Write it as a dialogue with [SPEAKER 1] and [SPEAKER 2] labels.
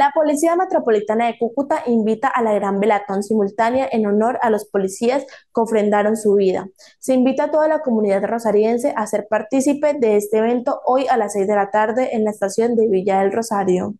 [SPEAKER 1] La Policía Metropolitana de Cúcuta invita a la gran velatón simultánea en honor a los policías que ofrendaron su vida. Se invita a toda la comunidad rosariense a ser partícipe de este evento hoy a las 6 de la tarde en la estación de Villa del Rosario.